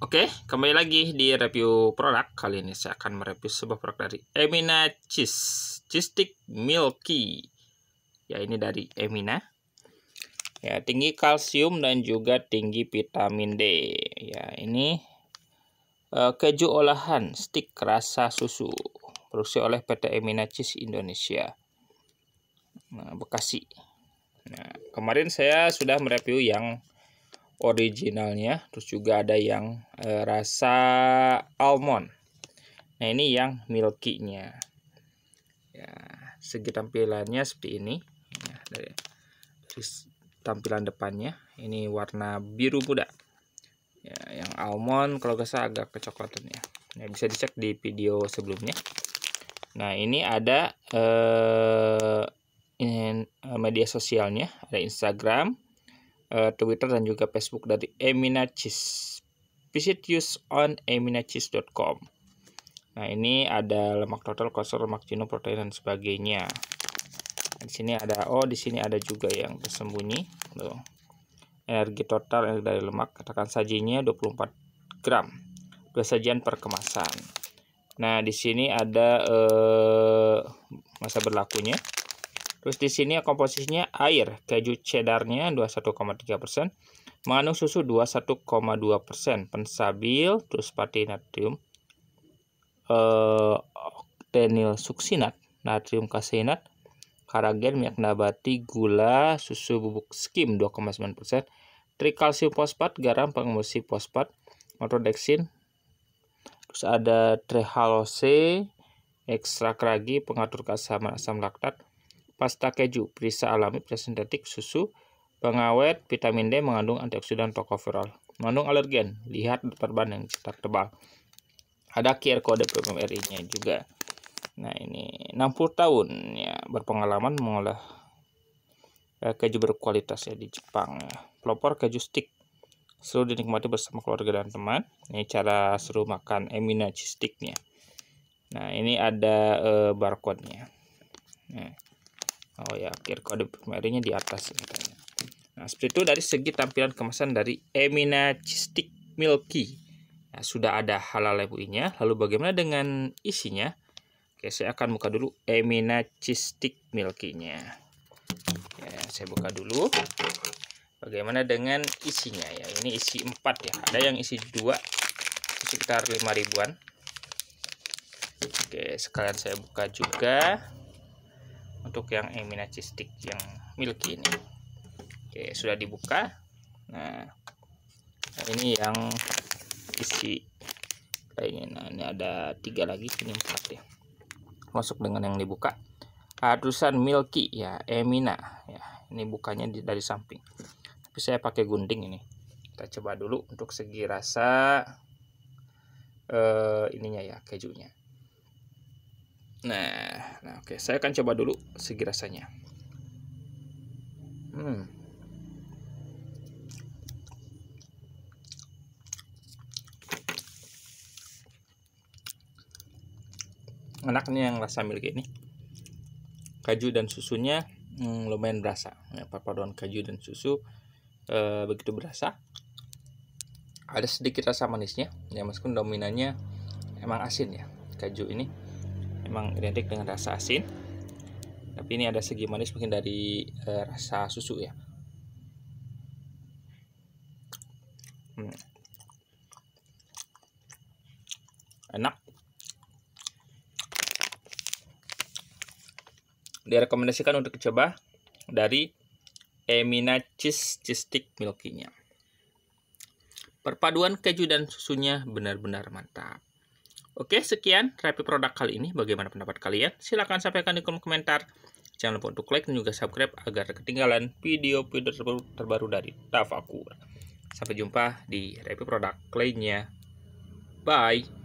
Oke, kembali lagi di review produk. Kali ini saya akan mereview sebuah produk dari Emina Cheese, Cheese Stick Milky. Ya, ini dari Emina. Ya, tinggi kalsium dan juga tinggi vitamin D. Ya, ini uh, keju olahan stick rasa susu. Produksi oleh PT Emina Cheese Indonesia. Nah, Bekasi. Nah, kemarin saya sudah mereview yang originalnya terus juga ada yang e, rasa almond nah ini yang milky-nya ya segi tampilannya seperti ini ya, dari, dari tampilan depannya ini warna biru muda ya, yang almond kalau gak salah agak kecoklatan ya nah, bisa dicek di video sebelumnya nah ini ada eh, media sosialnya ada Instagram uh, Twitter dan juga Facebook dari Eminachis. Visit use on eminachis.com. Nah, ini ada lemak total, kolesterol, lemak jenuh, protein dan sebagainya. Di sini ada oh di sini ada juga yang tersembunyi. Tuh. Energi total energi dari lemak, katakan sajinya 24 gram. Dua sajian per kemasan. Nah, di sini ada eh, masa berlakunya. Terus di sini komposisinya air, keju cheddarnya 21,3%, mengandung susu 21,2%, pensabil, terus pati natrium, eh, oktenil suksinat, natrium kaseinat, karagen, minyak nabati, gula, susu bubuk skim 2,9%, trikalsium fosfat, garam pengemulsi fosfat, matrodeksin, terus ada trehalose, ekstrak ragi, pengatur keasaman asam laktat, pasta keju, perisa alami, perisa sintetik, susu, pengawet, vitamin D, mengandung antioksidan tocopherol. Mengandung alergen, lihat daftar yang cetak tebal. Ada QR code program RI-nya juga. Nah ini 60 tahun ya berpengalaman mengolah eh, keju berkualitas ya di Jepang. Pelopor keju stick seru dinikmati bersama keluarga dan teman. Ini cara seru makan emina cheese sticknya. Nah ini ada eh, barcode-nya. Nah oh ya akhir kode primerinya di atas ini nah seperti itu dari segi tampilan kemasan dari Emina Cystic Milky nah, sudah ada halal labelnya lalu bagaimana dengan isinya Oke, saya akan buka dulu Emina Cystic Milky-nya. Ya, saya buka dulu. Bagaimana dengan isinya ya? Ini isi 4 ya. Ada yang isi 2 sekitar 5 ribuan. Oke, sekalian saya buka juga untuk yang emina cistik yang milky ini oke sudah dibuka nah, nah ini yang isi lainnya nah ini ada tiga lagi ini empat ya masuk dengan yang dibuka tulisan milky ya emina ya ini bukanya dari samping tapi saya pakai gunting ini kita coba dulu untuk segi rasa eh, ininya ya kejunya Nah, nah oke, saya akan coba dulu segi rasanya. Hmm. Enaknya yang rasa milik ini. Kaju dan susunya hmm, lumayan berasa. Ya, perpaduan kaju dan susu e, begitu berasa. Ada sedikit rasa manisnya. Ya meskipun dominannya emang asin ya kaju ini emang identik dengan rasa asin tapi ini ada segi manis mungkin dari e, rasa susu ya hmm. enak direkomendasikan untuk dicoba dari Emina Cheese Cheese Stick Milky-nya. Perpaduan keju dan susunya benar-benar mantap. Oke, sekian review produk kali ini. Bagaimana pendapat kalian? Silahkan sampaikan di kolom komentar. Jangan lupa untuk like dan juga subscribe agar ketinggalan video-video terbaru, terbaru dari Tafakur. Sampai jumpa di review produk lainnya. Bye!